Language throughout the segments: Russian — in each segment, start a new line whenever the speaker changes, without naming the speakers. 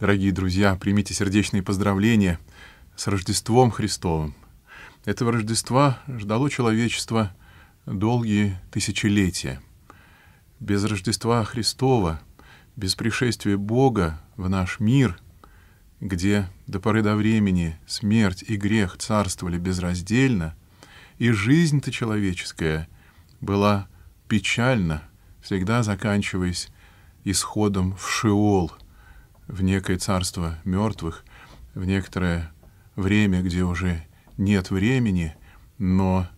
Дорогие друзья, примите сердечные поздравления с Рождеством Христовым. Этого Рождества ждало человечество долгие тысячелетия. Без Рождества Христова, без пришествия Бога в наш мир, где до поры до времени смерть и грех царствовали безраздельно, и жизнь-то человеческая была печальна, всегда заканчиваясь исходом в Шиол — в некое царство мертвых, в некоторое время, где уже нет времени, но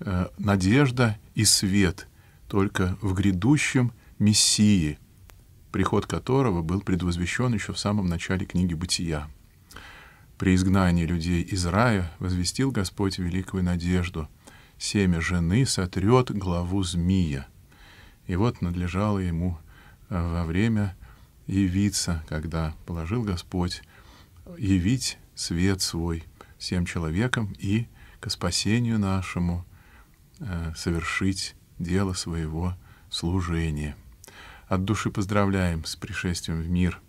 э, надежда и свет только в грядущем Мессии, приход которого был предвозвещен еще в самом начале книги «Бытия». При изгнании людей из рая возвестил Господь великую надежду. Семя жены сотрет главу змея. И вот надлежало ему э, во время явиться, когда положил Господь, явить свет свой всем человекам и к спасению нашему э, совершить дело своего служения. От души поздравляем с пришествием в мир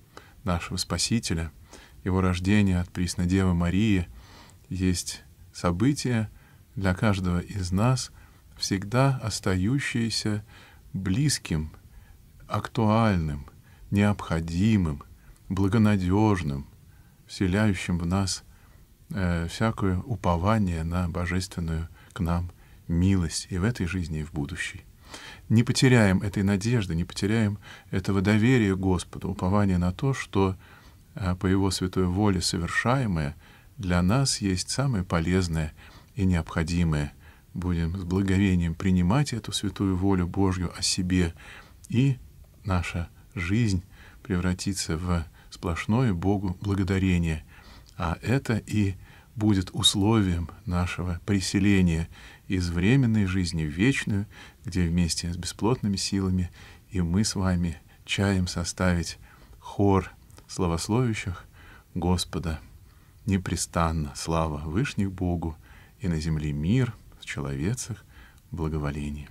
нашего Спасителя. Его рождение от Преснодевы Марии есть событие для каждого из нас, всегда остающееся близким, актуальным — необходимым, благонадежным, вселяющим в нас э, всякое упование на божественную к нам милость и в этой жизни, и в будущей. Не потеряем этой надежды, не потеряем этого доверия Господу, упования на то, что э, по Его святой воле совершаемое для нас есть самое полезное и необходимое. Будем с благовением принимать эту святую волю Божью о себе и наше жизнь превратится в сплошное Богу благодарение, а это и будет условием нашего переселения из временной жизни в вечную, где вместе с бесплотными силами и мы с вами чаем составить хор славословящих Господа. Непрестанно слава Вышних Богу, и на земле мир в человецах благоволение.